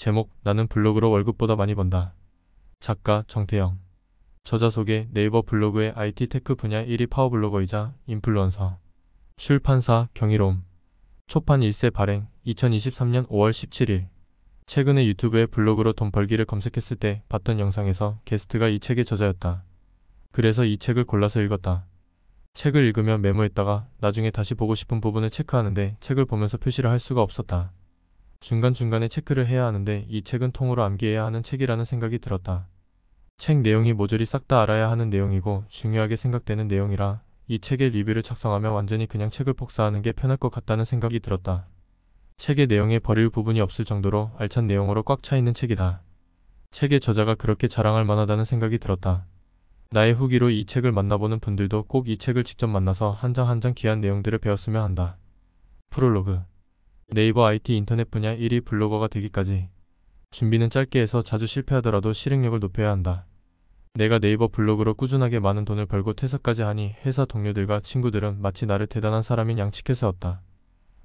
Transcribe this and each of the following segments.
제목 나는 블로그로 월급보다 많이 번다. 작가 정태영 저자 소개 네이버 블로그의 IT 테크 분야 1위 파워블로거이자 인플루언서 출판사 경이롬 초판 1세 발행 2023년 5월 17일 최근에 유튜브에 블로그로 돈 벌기를 검색했을 때 봤던 영상에서 게스트가 이 책의 저자였다. 그래서 이 책을 골라서 읽었다. 책을 읽으면 메모했다가 나중에 다시 보고 싶은 부분을 체크하는데 책을 보면서 표시를 할 수가 없었다. 중간중간에 체크를 해야 하는데 이 책은 통으로 암기해야 하는 책이라는 생각이 들었다. 책 내용이 모조리 싹 다 알아야 하는 내용이고 중요하게 생각되는 내용이라 이 책의 리뷰를 작성하면 완전히 그냥 책을 복사하는 게 편할 것 같다는 생각이 들었다. 책의 내용에 버릴 부분이 없을 정도로 알찬 내용으로 꽉 차 있는 책이다. 책의 저자가 그렇게 자랑할 만하다는 생각이 들었다. 나의 후기로 이 책을 만나보는 분들도 꼭 이 책을 직접 만나서 한 장 한 장 귀한 내용들을 배웠으면 한다. 프롤로그 네이버 IT 인터넷 분야 1위 블로거가 되기까지 준비는 짧게 해서 자주 실패하더라도 실행력을 높여야 한다. 내가 네이버 블로그로 꾸준하게 많은 돈을 벌고 퇴사까지 하니 회사 동료들과 친구들은 마치 나를 대단한 사람인 양측해 서웠다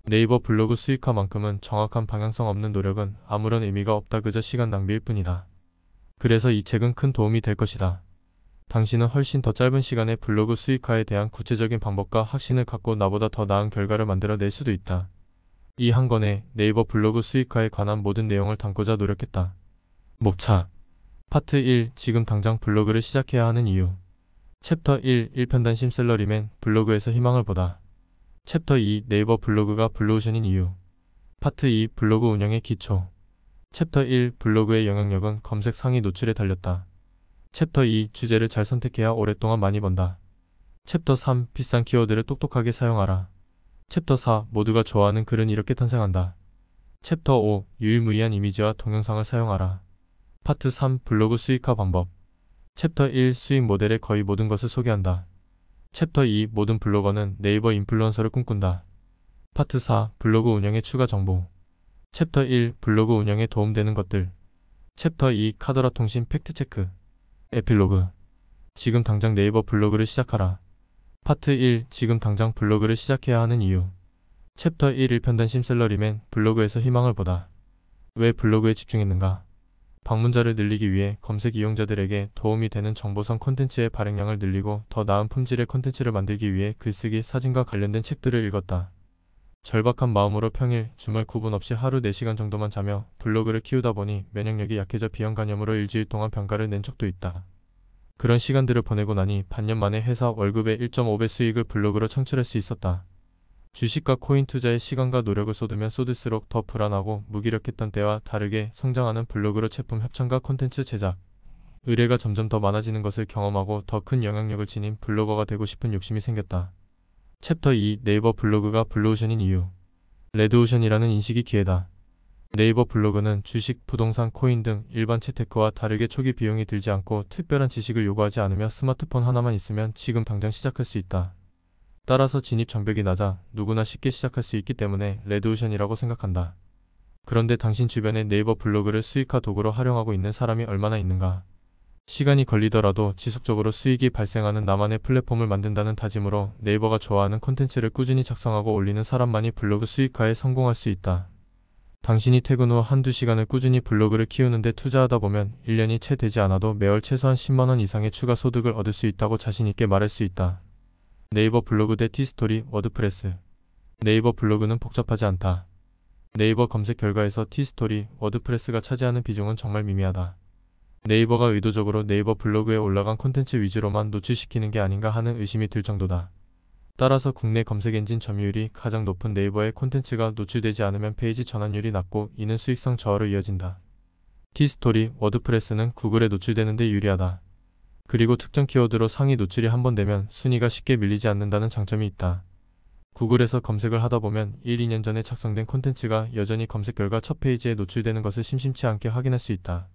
네이버 블로그 수익화만큼은 정확한 방향성 없는 노력은 아무런 의미가 없다 그저 시간 낭비일 뿐이다. 그래서 이 책은 큰 도움이 될 것이다. 당신은 훨씬 더 짧은 시간에 블로그 수익화에 대한 구체적인 방법과 확신을 갖고 나보다 더 나은 결과를 만들어 낼 수도 있다. 이한 건에 네이버 블로그 수익화에 관한 모든 내용을 담고자 노력했다. 목차 파트 1 지금 당장 블로그를 시작해야 하는 이유 챕터 1 1편단심 셀러리맨 블로그에서 희망을 보다 챕터 2 네이버 블로그가 블루오션인 이유 파트 2 블로그 운영의 기초 챕터 1 블로그의 영향력은 검색 상위 노출에 달렸다. 챕터 2 주제를 잘 선택해야 오랫동안 많이 번다. 챕터 3 비싼 키워드를 똑똑하게 사용하라. 챕터 4 모두가 좋아하는 글은 이렇게 탄생한다. 챕터 5 유일무이한 이미지와 동영상을 사용하라. 파트 3 블로그 수익화 방법 챕터 1 수익 모델의 거의 모든 것을 소개한다. 챕터 2 모든 블로거는 네이버 인플루언서를 꿈꾼다. 파트 4 블로그 운영의 추가 정보 챕터 1 블로그 운영에 도움되는 것들 챕터 2 카더라 통신 팩트체크 에필로그 지금 당장 네이버 블로그를 시작하라. 파트 1 지금 당장 블로그를 시작해야 하는 이유 챕터 1 1편된심 셀러리맨 블로그에서 희망을 보다 왜 블로그에 집중했는가 방문자를 늘리기 위해 검색 이용자들에게 도움이 되는 정보성 콘텐츠의 발행량을 늘리고 더 나은 품질의 콘텐츠를 만들기 위해 글쓰기, 사진과 관련된 책들을 읽었다. 절박한 마음으로 평일, 주말 구분 없이 하루 4시간 정도만 자며 블로그를 키우다 보니 면역력이 약해져 비형 간염으로 일주일 동안 병가를 낸 적도 있다. 그런 시간들을 보내고 나니 반년 만에 회사 월급의 1.5배 수익을 블로그로 창출할 수 있었다. 주식과 코인 투자에 시간과 노력을 쏟으면 쏟을수록 더 불안하고 무기력했던 때와 다르게 성장하는 블로그로 제품 협찬과 콘텐츠 제작, 의뢰가 점점 더 많아지는 것을 경험하고 더 큰 영향력을 지닌 블로거가 되고 싶은 욕심이 생겼다. 챕터 2 네이버 블로그가 블루오션인 이유 레드오션이라는 인식이 기회다. 네이버 블로그는 주식, 부동산, 코인 등 일반 채테크와 다르게 초기 비용이 들지 않고 특별한 지식을 요구하지 않으며 스마트폰 하나만 있으면 지금 당장 시작할 수 있다. 따라서 진입 장벽이 낮아 누구나 쉽게 시작할 수 있기 때문에 레드오션이라고 생각한다. 그런데 당신 주변에 네이버 블로그를 수익화 도구로 활용하고 있는 사람이 얼마나 있는가? 시간이 걸리더라도 지속적으로 수익이 발생하는 나만의 플랫폼을 만든다는 다짐으로 네이버가 좋아하는 콘텐츠를 꾸준히 작성하고 올리는 사람만이 블로그 수익화에 성공할 수 있다. 당신이 퇴근 후 한두 시간을 꾸준히 블로그를 키우는데 투자하다 보면 1년이 채 되지 않아도 매월 최소한 10만원 이상의 추가 소득을 얻을 수 있다고 자신있게 말할 수 있다. 네이버 블로그 대 티스토리 워드프레스 네이버 블로그는 복잡하지 않다. 네이버 검색 결과에서 티스토리 워드프레스가 차지하는 비중은 정말 미미하다. 네이버가 의도적으로 네이버 블로그에 올라간 콘텐츠 위주로만 노출시키는 게 아닌가 하는 의심이 들 정도다. 따라서 국내 검색엔진 점유율이 가장 높은 네이버의 콘텐츠가 노출되지 않으면 페이지 전환율이 낮고 이는 수익성 저하로 이어진다. 티스토리, 워드프레스는 구글에 노출되는데 유리하다. 그리고 특정 키워드로 상위 노출이 한 번 되면 순위가 쉽게 밀리지 않는다는 장점이 있다. 구글에서 검색을 하다 보면 1, 2년 전에 작성된 콘텐츠가 여전히 검색 결과 첫 페이지에 노출되는 것을 심심치 않게 확인할 수 있다.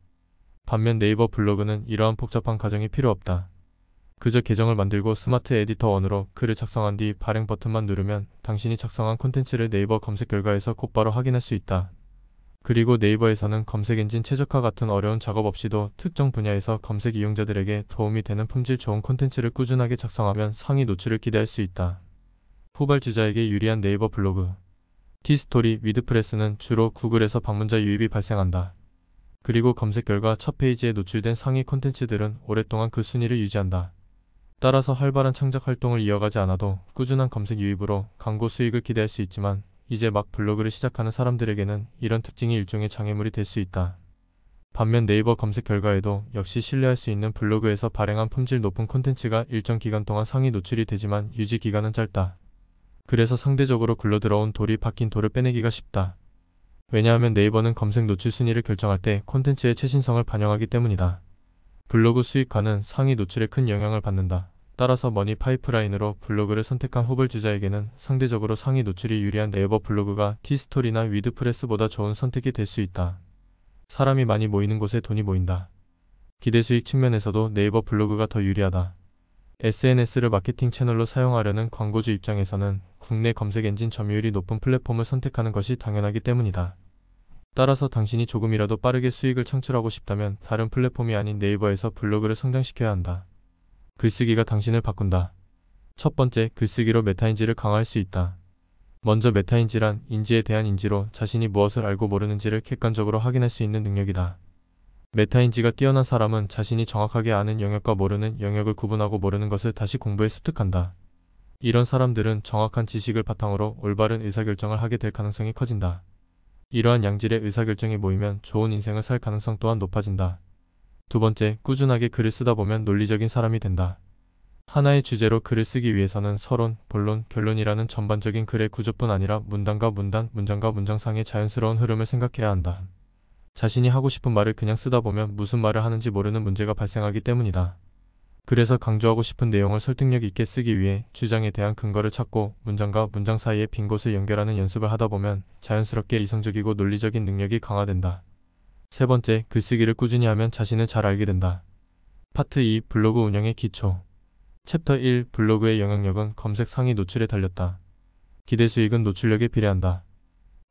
반면 네이버 블로그는 이러한 복잡한 과정이 필요 없다. 그저 계정을 만들고 스마트 에디터 원으로 글을 작성한 뒤 발행 버튼만 누르면 당신이 작성한 콘텐츠를 네이버 검색 결과에서 곧바로 확인할 수 있다. 그리고 네이버에서는 검색 엔진 최적화 같은 어려운 작업 없이도 특정 분야에서 검색 이용자들에게 도움이 되는 품질 좋은 콘텐츠를 꾸준하게 작성하면 상위 노출을 기대할 수 있다. 후발주자에게 유리한 네이버 블로그 티스토리 위드프레스는 주로 구글에서 방문자 유입이 발생한다. 그리고 검색 결과 첫 페이지에 노출된 상위 콘텐츠들은 오랫동안 그 순위를 유지한다. 따라서 활발한 창작 활동을 이어가지 않아도 꾸준한 검색 유입으로 광고 수익을 기대할 수 있지만 이제 막 블로그를 시작하는 사람들에게는 이런 특징이 일종의 장애물이 될 수 있다. 반면 네이버 검색 결과에도 역시 신뢰할 수 있는 블로그에서 발행한 품질 높은 콘텐츠가 일정 기간 동안 상위 노출이 되지만 유지 기간은 짧다. 그래서 상대적으로 굴러들어온 돌이 박힌 돌을 빼내기가 쉽다. 왜냐하면 네이버는 검색 노출 순위를 결정할 때 콘텐츠의 최신성을 반영하기 때문이다. 블로그 수익화는 상위 노출에 큰 영향을 받는다. 따라서 머니 파이프라인으로 블로그를 선택한 후불주자에게는 상대적으로 상위 노출이 유리한 네이버 블로그가 티스토리나 위드프레스보다 좋은 선택이 될 수 있다. 사람이 많이 모이는 곳에 돈이 모인다. 기대 수익 측면에서도 네이버 블로그가 더 유리하다. SNS를 마케팅 채널로 사용하려는 광고주 입장에서는 국내 검색 엔진 점유율이 높은 플랫폼을 선택하는 것이 당연하기 때문이다. 따라서 당신이 조금이라도 빠르게 수익을 창출하고 싶다면 다른 플랫폼이 아닌 네이버에서 블로그를 성장시켜야 한다. 글쓰기가 당신을 바꾼다. 첫 번째, 글쓰기로 메타인지를 강화할 수 있다. 먼저 메타인지란 인지에 대한 인지로 자신이 무엇을 알고 모르는지를 객관적으로 확인할 수 있는 능력이다. 메타인지가 뛰어난 사람은 자신이 정확하게 아는 영역과 모르는 영역을 구분하고 모르는 것을 다시 공부에 습득한다. 이런 사람들은 정확한 지식을 바탕으로 올바른 의사결정을 하게 될 가능성이 커진다. 이러한 양질의 의사결정이 모이면 좋은 인생을 살 가능성 또한 높아진다. 두 번째, 꾸준하게 글을 쓰다 보면 논리적인 사람이 된다. 하나의 주제로 글을 쓰기 위해서는 서론, 본론, 결론이라는 전반적인 글의 구조뿐 아니라 문단과 문단, 문장과 문장상의 자연스러운 흐름을 생각해야 한다. 자신이 하고 싶은 말을 그냥 쓰다 보면 무슨 말을 하는지 모르는 문제가 발생하기 때문이다. 그래서 강조하고 싶은 내용을 설득력 있게 쓰기 위해 주장에 대한 근거를 찾고 문장과 문장 사이의 빈 곳을 연결하는 연습을 하다 보면 자연스럽게 이성적이고 논리적인 능력이 강화된다. 세 번째, 글쓰기를 그 꾸준히 하면 자신을 잘 알게 된다. 파트 2 블로그 운영의 기초 챕터 1 블로그의 영향력은 검색 상위 노출에 달렸다. 기대 수익은 노출력에 비례한다.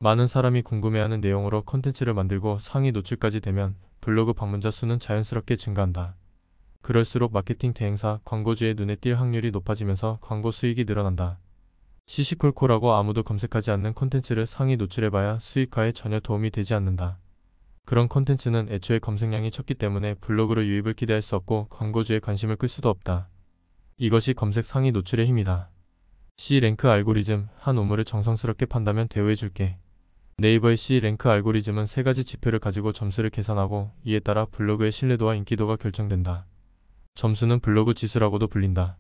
많은 사람이 궁금해하는 내용으로 컨텐츠를 만들고 상위 노출까지 되면 블로그 방문자 수는 자연스럽게 증가한다. 그럴수록 마케팅 대행사, 광고주의 눈에 띌 확률이 높아지면서 광고 수익이 늘어난다. 시시콜콜하고 아무도 검색하지 않는 컨텐츠를 상위 노출해봐야 수익화에 전혀 도움이 되지 않는다. 그런 컨텐츠는 애초에 검색량이 적기 때문에 블로그로 유입을 기대할 수 없고 광고주의 관심을 끌 수도 없다. 이것이 검색 상위 노출의 힘이다. C랭크 알고리즘, 한 우물을 정성스럽게 판다면 대우해줄게. 네이버의 C랭크 알고리즘은 세 가지 지표를 가지고 점수를 계산하고 이에 따라 블로그의 신뢰도와 인기도가 결정된다. 점수는 블로그 지수라고도 불린다.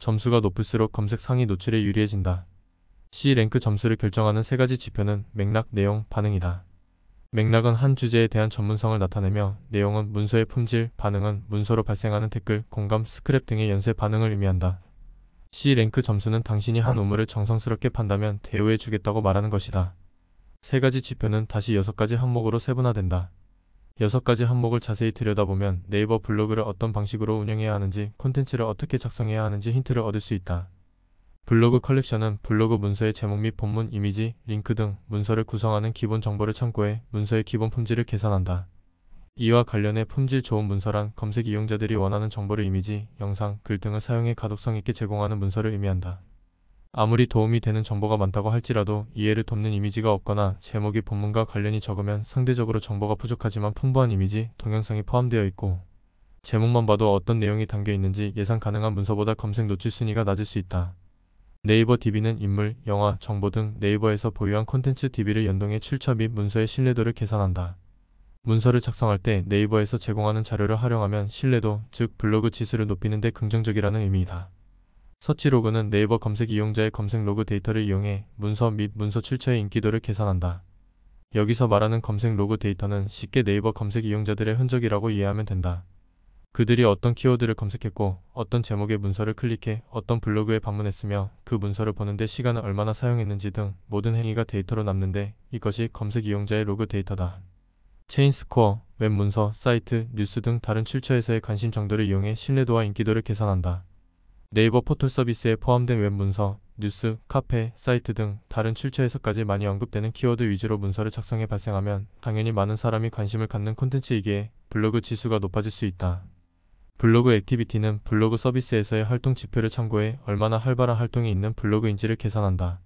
점수가 높을수록 검색 상위 노출에 유리해진다. C랭크 점수를 결정하는 세 가지 지표는 맥락, 내용, 반응이다. 맥락은 한 주제에 대한 전문성을 나타내며 내용은 문서의 품질, 반응은 문서로 발생하는 댓글, 공감, 스크랩 등의 연쇄 반응을 의미한다. C랭크 점수는 당신이 한 우물을 정성스럽게 판다면 대우해 주겠다고 말하는 것이다. 세 가지 지표는 다시 여섯 가지 항목으로 세분화된다. 여섯 가지 항목을 자세히 들여다보면 네이버 블로그를 어떤 방식으로 운영해야 하는지, 콘텐츠를 어떻게 작성해야 하는지 힌트를 얻을 수 있다. 블로그 컬렉션은 블로그 문서의 제목 및 본문, 이미지, 링크 등 문서를 구성하는 기본 정보를 참고해 문서의 기본 품질을 계산한다. 이와 관련해 품질 좋은 문서란 검색 이용자들이 원하는 정보를 이미지, 영상, 글 등을 사용해 가독성 있게 제공하는 문서를 의미한다. 아무리 도움이 되는 정보가 많다고 할지라도 이해를 돕는 이미지가 없거나 제목이 본문과 관련이 적으면 상대적으로 정보가 부족하지만 풍부한 이미지, 동영상이 포함되어 있고 제목만 봐도 어떤 내용이 담겨 있는지 예상 가능한 문서보다 검색 노출 순위가 낮을 수 있다. 네이버 DB는 인물, 영화, 정보 등 네이버에서 보유한 콘텐츠 DB를 연동해 출처 및 문서의 신뢰도를 계산한다. 문서를 작성할 때 네이버에서 제공하는 자료를 활용하면 신뢰도, 즉 블로그 지수를 높이는 데 긍정적이라는 의미이다. 서치 로그는 네이버 검색 이용자의 검색 로그 데이터를 이용해 문서 및 문서 출처의 인기도를 계산한다. 여기서 말하는 검색 로그 데이터는 쉽게 네이버 검색 이용자들의 흔적이라고 이해하면 된다. 그들이 어떤 키워드를 검색했고 어떤 제목의 문서를 클릭해 어떤 블로그에 방문했으며 그 문서를 보는데 시간을 얼마나 사용했는지 등 모든 행위가 데이터로 남는데 이것이 검색 이용자의 로그 데이터다. 체인 스코어, 웹 문서, 사이트, 뉴스 등 다른 출처에서의 관심 정도를 이용해 신뢰도와 인기도를 계산한다. 네이버 포털 서비스에 포함된 웹 문서, 뉴스, 카페, 사이트 등 다른 출처에서까지 많이 언급되는 키워드 위주로 문서를 작성해 발생하면 당연히 많은 사람이 관심을 갖는 콘텐츠이기에 블로그 지수가 높아질 수 있다. 블로그 액티비티는 블로그 서비스에서의 활동 지표를 참고해 얼마나 활발한 활동이 있는 블로그인지를 계산한다.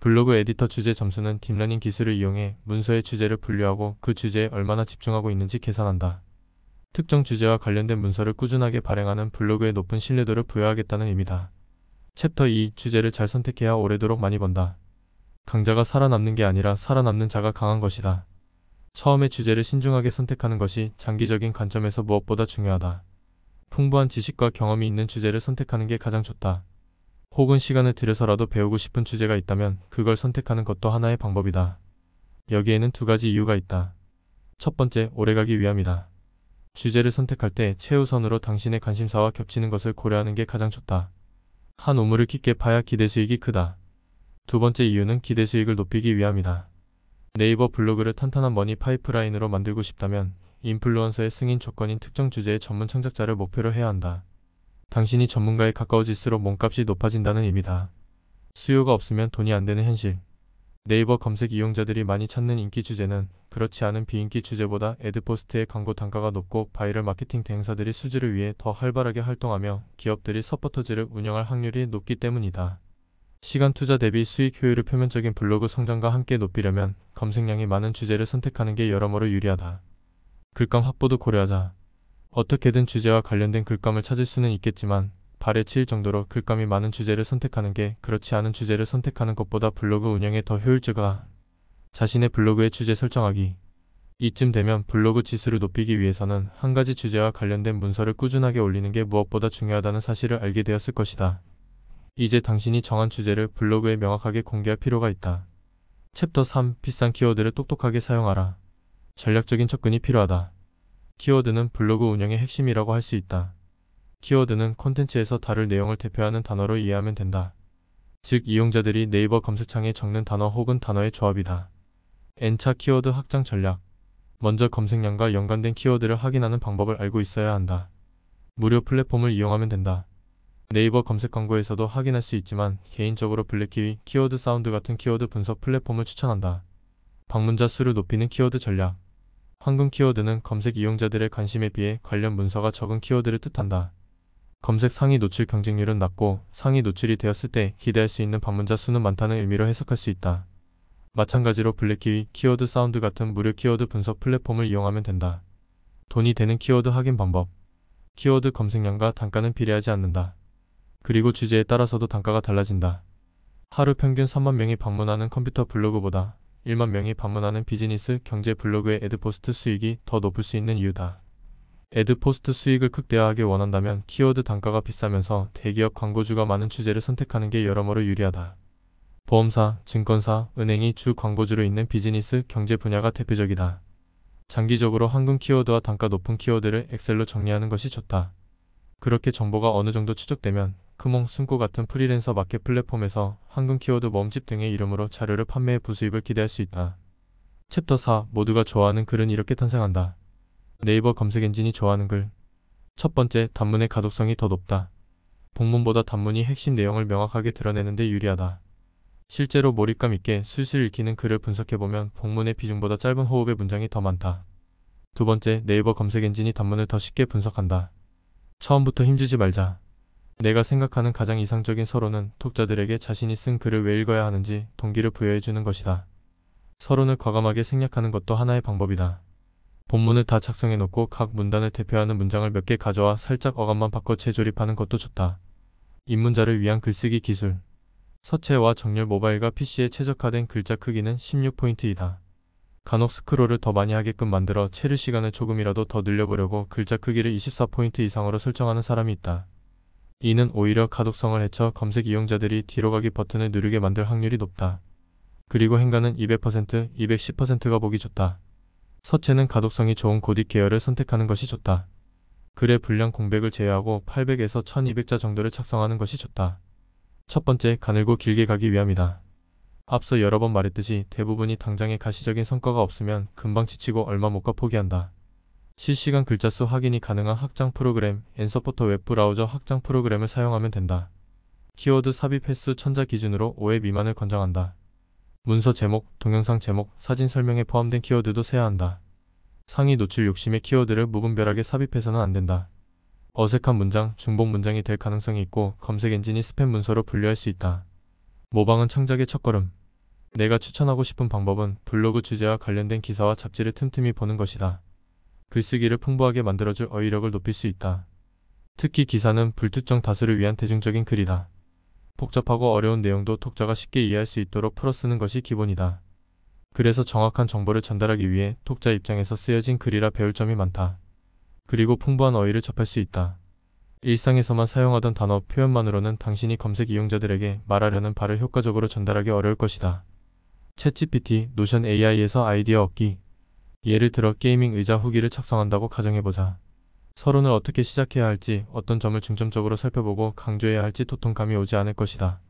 블로그 에디터 주제 점수는 딥러닝 기술을 이용해 문서의 주제를 분류하고 그 주제에 얼마나 집중하고 있는지 계산한다. 특정 주제와 관련된 문서를 꾸준하게 발행하는 블로그에 높은 신뢰도를 부여하겠다는 의미다. 챕터 2 주제를 잘 선택해야 오래도록 많이 번다. 강자가 살아남는 게 아니라 살아남는 자가 강한 것이다. 처음에 주제를 신중하게 선택하는 것이 장기적인 관점에서 무엇보다 중요하다. 풍부한 지식과 경험이 있는 주제를 선택하는 게 가장 좋다. 혹은 시간을 들여서라도 배우고 싶은 주제가 있다면 그걸 선택하는 것도 하나의 방법이다. 여기에는 두 가지 이유가 있다. 첫 번째, 오래가기 위함이다. 주제를 선택할 때 최우선으로 당신의 관심사와 겹치는 것을 고려하는 게 가장 좋다. 한 우물을 깊게 파야 기대 수익이 크다. 두 번째 이유는 기대 수익을 높이기 위함이다. 네이버 블로그를 탄탄한 머니 파이프라인으로 만들고 싶다면 인플루언서의 승인 조건인 특정 주제의 전문 창작자를 목표로 해야 한다. 당신이 전문가에 가까워질수록 몸값이 높아진다는 의미다. 수요가 없으면 돈이 안 되는 현실. 네이버 검색 이용자들이 많이 찾는 인기 주제는 그렇지 않은 비인기 주제보다 에드포스트의 광고 단가가 높고 바이럴 마케팅 대행사들이 수주를 위해 더 활발하게 활동하며 기업들이 서포터즈를 운영할 확률이 높기 때문이다. 시간 투자 대비 수익 효율을 표면적인 블로그 성장과 함께 높이려면 검색량이 많은 주제를 선택하는 게 여러모로 유리하다. 글감 확보도 고려하자. 어떻게든 주제와 관련된 글감을 찾을 수는 있겠지만 발에 치일 정도로 글감이 많은 주제를 선택하는 게 그렇지 않은 주제를 선택하는 것보다 블로그 운영에 더 효율적이다. 자신의 블로그의 주제 설정하기 이쯤 되면 블로그 지수를 높이기 위해서는 한 가지 주제와 관련된 문서를 꾸준하게 올리는 게 무엇보다 중요하다는 사실을 알게 되었을 것이다. 이제 당신이 정한 주제를 블로그에 명확하게 공개할 필요가 있다. 챕터 3 비싼 키워드를 똑똑하게 사용하라. 전략적인 접근이 필요하다. 키워드는 블로그 운영의 핵심이라고 할 수 있다. 키워드는 콘텐츠에서 다룰 내용을 대표하는 단어로 이해하면 된다. 즉 이용자들이 네이버 검색창에 적는 단어 혹은 단어의 조합이다. N차 키워드 확장 전략 먼저 검색량과 연관된 키워드를 확인하는 방법을 알고 있어야 한다. 무료 플랫폼을 이용하면 된다. 네이버 검색 광고에서도 확인할 수 있지만 개인적으로 블랙키위, 키워드 사운드 같은 키워드 분석 플랫폼을 추천한다. 방문자 수를 높이는 키워드 전략 황금 키워드는 검색 이용자들의 관심에 비해 관련 문서가 적은 키워드를 뜻한다. 검색 상위 노출 경쟁률은 낮고 상위 노출이 되었을 때 기대할 수 있는 방문자 수는 많다는 의미로 해석할 수 있다. 마찬가지로 블랙키위, 키워드 사운드 같은 무료 키워드 분석 플랫폼을 이용하면 된다. 돈이 되는 키워드 확인 방법 키워드 검색량과 단가는 비례하지 않는다. 그리고 주제에 따라서도 단가가 달라진다. 하루 평균 3만 명이 방문하는 컴퓨터 블로그보다 1만 명이 방문하는 비즈니스 경제 블로그의 에드포스트 수익이 더 높을 수 있는 이유다. 에드포스트 수익을 극대화하기 원한다면 키워드 단가가 비싸면서 대기업 광고주가 많은 주제를 선택하는 게 여러모로 유리하다. 보험사, 증권사, 은행이 주 광고주로 있는 비즈니스 경제 분야가 대표적이다. 장기적으로 황금 키워드와 단가 높은 키워드를 엑셀로 정리하는 것이 좋다. 그렇게 정보가 어느 정도 추적되면 크몽, 숨고 같은 프리랜서 마켓 플랫폼에서 황금 키워드 멈집 등의 이름으로 자료를 판매해 부수입을 기대할 수 있다. 챕터 4 모두가 좋아하는 글은 이렇게 탄생한다. 네이버 검색 엔진이 좋아하는 글 첫 번째, 단문의 가독성이 더 높다. 본문보다 단문이 핵심 내용을 명확하게 드러내는 데 유리하다. 실제로 몰입감 있게 술술 읽히는 글을 분석해보면 본문의 비중보다 짧은 호흡의 문장이 더 많다. 두 번째, 네이버 검색 엔진이 단문을 더 쉽게 분석한다. 처음부터 힘주지 말자. 내가 생각하는 가장 이상적인 서론은 독자들에게 자신이 쓴 글을 왜 읽어야 하는지 동기를 부여해주는 것이다. 서론을 과감하게 생략하는 것도 하나의 방법이다. 본문을 다 작성해놓고 각 문단을 대표하는 문장을 몇 개 가져와 살짝 어감만 바꿔 재조립하는 것도 좋다. 입문자를 위한 글쓰기 기술 서체와 정렬 모바일과 PC에 최적화된 글자 크기는 16포인트이다. 간혹 스크롤을 더 많이 하게끔 만들어 체류 시간을 조금이라도 더 늘려보려고 글자 크기를 24포인트 이상으로 설정하는 사람이 있다. 이는 오히려 가독성을 해쳐 검색 이용자들이 뒤로 가기 버튼을 누르게 만들 확률이 높다. 그리고 행가는 200%, 210%가 보기 좋다. 서체는 가독성이 좋은 고딕 계열을 선택하는 것이 좋다. 글의 분량 공백을 제외하고 800에서 1200자 정도를 작성하는 것이 좋다. 첫 번째, 가늘고 길게 가기 위함이다. 앞서 여러 번 말했듯이 대부분이 당장의 가시적인 성과가 없으면 금방 지치고 얼마 못 가 포기한다. 실시간 글자 수 확인이 가능한 확장 프로그램 엔서포터 웹브라우저 확장 프로그램을 사용하면 된다. 키워드 삽입 횟수 천자 기준으로 5회 미만을 권장한다. 문서 제목, 동영상 제목, 사진 설명에 포함된 키워드도 세야한다. 상위 노출 욕심의 키워드를 무분별하게 삽입해서는 안 된다. 어색한 문장, 중복 문장이 될 가능성이 있고 검색 엔진이 스팸 문서로 분류할 수 있다. 모방은 창작의 첫걸음. 내가 추천하고 싶은 방법은 블로그 주제와 관련된 기사와 잡지를 틈틈이 보는 것이다. 글쓰기를 풍부하게 만들어줄 어휘력을 높일 수 있다. 특히 기사는 불특정 다수를 위한 대중적인 글이다. 복잡하고 어려운 내용도 독자가 쉽게 이해할 수 있도록 풀어 쓰는 것이 기본이다. 그래서 정확한 정보를 전달하기 위해 독자 입장에서 쓰여진 글이라 배울 점이 많다. 그리고 풍부한 어휘를 접할 수 있다. 일상에서만 사용하던 단어 표현만으로는 당신이 검색 이용자들에게 말하려는 바를 효과적으로 전달하기 어려울 것이다. 채 g p t 노션 AI에서 아이디어 얻기 예를 들어 게이밍 의자 후기를 작성한다고 가정해보자. 서론을 어떻게 시작해야 할지 어떤 점을 중점적으로 살펴보고 강조해야 할지 도통감이 오지 않을 것이다.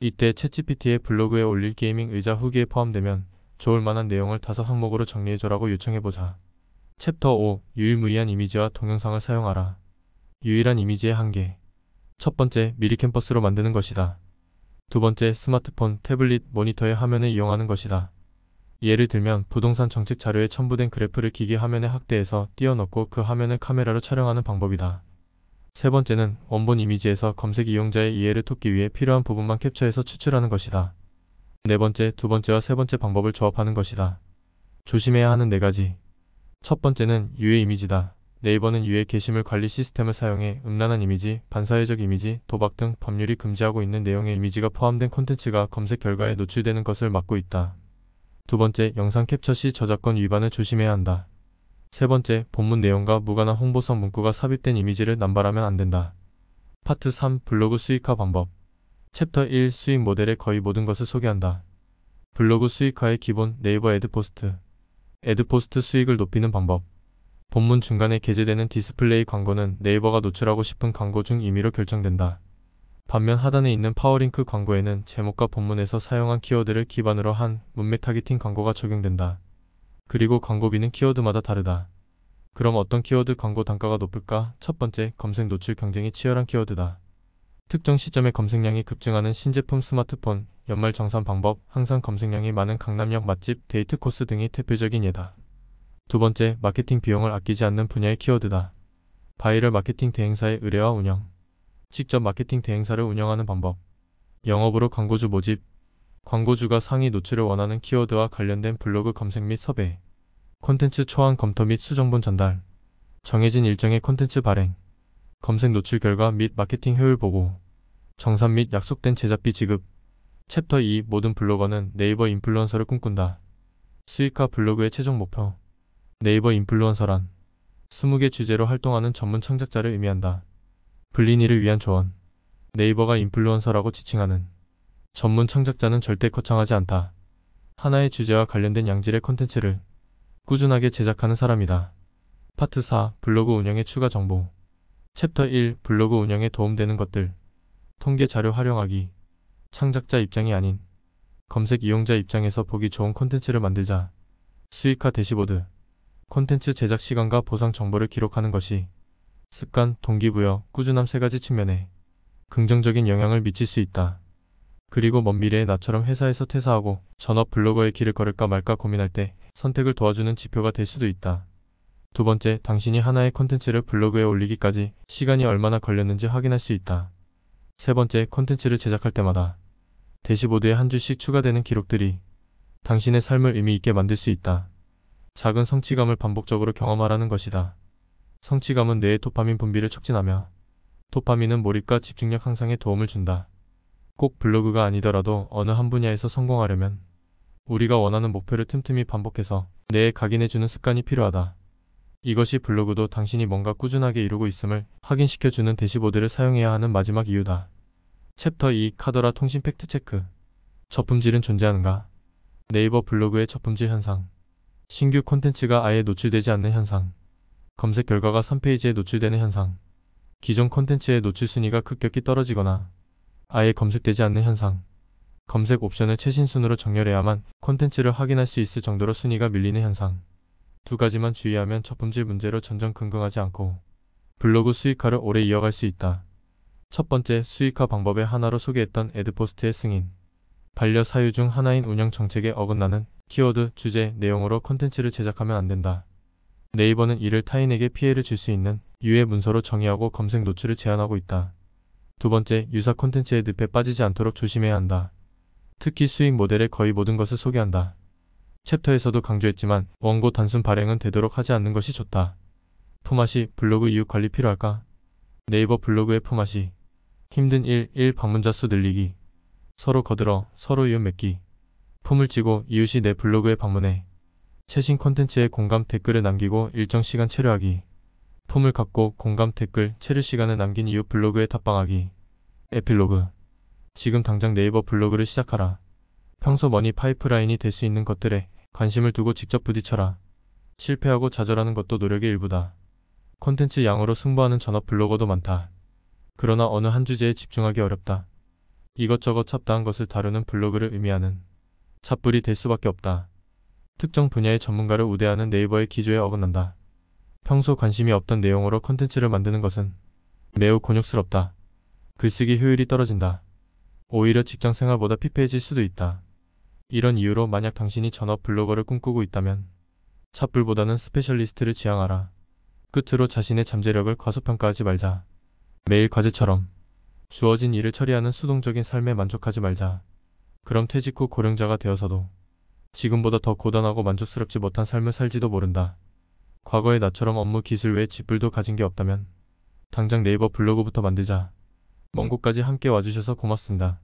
이때 채 g 피티의 블로그에 올릴 게이밍 의자 후기에 포함되면 좋을 만한 내용을 다섯 항목으로 정리해줘라고 요청해보자. 챕터 5. 유일무이한 이미지와 동영상을 사용하라. 유일한 이미지의 한계. 첫 번째, 미리 캠퍼스로 만드는 것이다. 두 번째, 스마트폰, 태블릿, 모니터의 화면을 이용하는 것이다. 예를 들면 부동산 정책 자료에 첨부된 그래프를 기기 화면에 확대해서 띄워넣고 그 화면을 카메라로 촬영하는 방법이다. 세 번째는 원본 이미지에서 검색 이용자의 이해를 돕기 위해 필요한 부분만 캡처해서 추출하는 것이다. 네 번째, 두 번째와 세 번째 방법을 조합하는 것이다. 조심해야 하는 네 가지. 첫 번째는 유해 이미지다. 네이버는 유해 게시물 관리 시스템을 사용해 음란한 이미지, 반사회적 이미지, 도박 등 법률이 금지하고 있는 내용의 이미지가 포함된 콘텐츠가 검색 결과에 노출되는 것을 막고 있다. 두 번째, 영상 캡처 시 저작권 위반을 조심해야 한다. 세 번째, 본문 내용과 무관한 홍보성 문구가 삽입된 이미지를 남발하면 안 된다. 파트 3 블로그 수익화 방법 챕터 1 수익 모델의 거의 모든 것을 소개한다. 블로그 수익화의 기본 네이버 애드포스트 애드포스트 수익을 높이는 방법 본문 중간에 게재되는 디스플레이 광고는 네이버가 노출하고 싶은 광고 중 임의로 결정된다. 반면 하단에 있는 파워링크 광고에는 제목과 본문에서 사용한 키워드를 기반으로 한 문맥 타겟팅 광고가 적용된다. 그리고 광고비는 키워드마다 다르다. 그럼 어떤 키워드 광고 단가가 높을까? 첫 번째, 검색 노출 경쟁이 치열한 키워드다. 특정 시점에 검색량이 급증하는 신제품 스마트폰, 연말 정산 방법, 항상 검색량이 많은 강남역 맛집, 데이트 코스 등이 대표적인 예다. 두 번째, 마케팅 비용을 아끼지 않는 분야의 키워드다. 바이럴 마케팅 대행사의 의뢰와 운영, 직접 마케팅 대행사를 운영하는 방법 영업으로 광고주 모집 광고주가 상위 노출을 원하는 키워드와 관련된 블로그 검색 및 섭외 콘텐츠 초안 검토 및 수정본 전달 정해진 일정의 콘텐츠 발행 검색 노출 결과 및 마케팅 효율 보고 정산 및 약속된 제작비 지급 챕터 2 모든 블로거는 네이버 인플루언서를 꿈꾼다. 수익화 블로그의 최종 목표 네이버 인플루언서란 20개 주제로 활동하는 전문 창작자를 의미한다. 블리니를 위한 조언 네이버가 인플루언서라고 지칭하는 전문 창작자는 절대 거창하지 않다. 하나의 주제와 관련된 양질의 콘텐츠를 꾸준하게 제작하는 사람이다. 파트 4 블로그 운영의 추가 정보 챕터 1 블로그 운영에 도움되는 것들 통계 자료 활용하기 창작자 입장이 아닌 검색 이용자 입장에서 보기 좋은 콘텐츠를 만들자 수익화 대시보드 콘텐츠 제작 시간과 보상 정보를 기록하는 것이 습관, 동기부여, 꾸준함 세 가지 측면에 긍정적인 영향을 미칠 수 있다. 그리고 먼 미래에 나처럼 회사에서 퇴사하고 전업 블로거의 길을 걸을까 말까 고민할 때 선택을 도와주는 지표가 될 수도 있다. 두 번째, 당신이 하나의 콘텐츠를 블로그에 올리기까지 시간이 얼마나 걸렸는지 확인할 수 있다. 세 번째, 콘텐츠를 제작할 때마다 대시보드에 한 줄씩 추가되는 기록들이 당신의 삶을 의미 있게 만들 수 있다. 작은 성취감을 반복적으로 경험하라는 것이다. 성취감은 뇌의 도파민 분비를 촉진하며 도파민은 몰입과 집중력 향상에 도움을 준다. 꼭 블로그가 아니더라도 어느 한 분야에서 성공하려면 우리가 원하는 목표를 틈틈이 반복해서 뇌에 각인해주는 습관이 필요하다. 이것이 블로그도 당신이 뭔가 꾸준하게 이루고 있음을 확인시켜주는 대시보드를 사용해야 하는 마지막 이유다. 챕터 2 카더라 통신 팩트체크 저품질은 존재하는가? 네이버 블로그의 저품질 현상 신규 콘텐츠가 아예 노출되지 않는 현상 검색 결과가 3페이지에 노출되는 현상 기존 콘텐츠의 노출 순위가 급격히 떨어지거나 아예 검색되지 않는 현상 검색 옵션을 최신 순으로 정렬해야만 콘텐츠를 확인할 수 있을 정도로 순위가 밀리는 현상 두 가지만 주의하면 첫품질 문제로 전전긍긍하지 않고 블로그 수익화를 오래 이어갈 수 있다. 첫 번째 수익화 방법의 하나로 소개했던 에드포스트의 승인 반려 사유 중 하나인 운영 정책에 어긋나는 키워드, 주제, 내용으로 콘텐츠를 제작하면 안 된다. 네이버는 이를 타인에게 피해를 줄 수 있는 유해 문서로 정의하고 검색 노출을 제한하고 있다. 두 번째, 유사 콘텐츠의 늪에 빠지지 않도록 조심해야 한다. 특히 수익 모델의 거의 모든 것을 소개한다. 챕터에서도 강조했지만 원고 단순 발행은 되도록 하지 않는 것이 좋다. 품앗이 블로그 이후 관리 필요할까? 네이버 블로그의 품앗이 힘든 일, 일 방문자 수 늘리기 서로 거들어 서로 이웃 맺기 품을 쥐고 이웃이 내 블로그에 방문해 최신 콘텐츠에 공감 댓글을 남기고 일정 시간 체류하기 품을 갖고 공감 댓글 체류 시간을 남긴 이후 블로그에 탑방하기 에필로그 지금 당장 네이버 블로그를 시작하라 평소 머니 파이프라인이 될 수 있는 것들에 관심을 두고 직접 부딪혀라 실패하고 좌절하는 것도 노력의 일부다 콘텐츠 양으로 승부하는 전업 블로거도 많다 그러나 어느 한 주제에 집중하기 어렵다 이것저것 잡다한 것을 다루는 블로그를 의미하는 찹불이 될 수밖에 없다. 특정 분야의 전문가를 우대하는 네이버의 기조에 어긋난다. 평소 관심이 없던 내용으로 컨텐츠를 만드는 것은 매우 곤욕스럽다. 글쓰기 효율이 떨어진다. 오히려 직장생활보다 피폐해질 수도 있다. 이런 이유로 만약 당신이 전업 블로거를 꿈꾸고 있다면 찻불보다는 스페셜리스트를 지향하라. 끝으로 자신의 잠재력을 과소평가하지 말자. 매일 과제처럼 주어진 일을 처리하는 수동적인 삶에 만족하지 말자. 그럼 퇴직 후 고령자가 되어서도 지금보다 더 고단하고 만족스럽지 못한 삶을 살지도 모른다. 과거의 나처럼 업무 기술 외에 직불도 가진 게 없다면 당장 네이버 블로그부터 만들자. 먼 곳까지 함께 와주셔서 고맙습니다.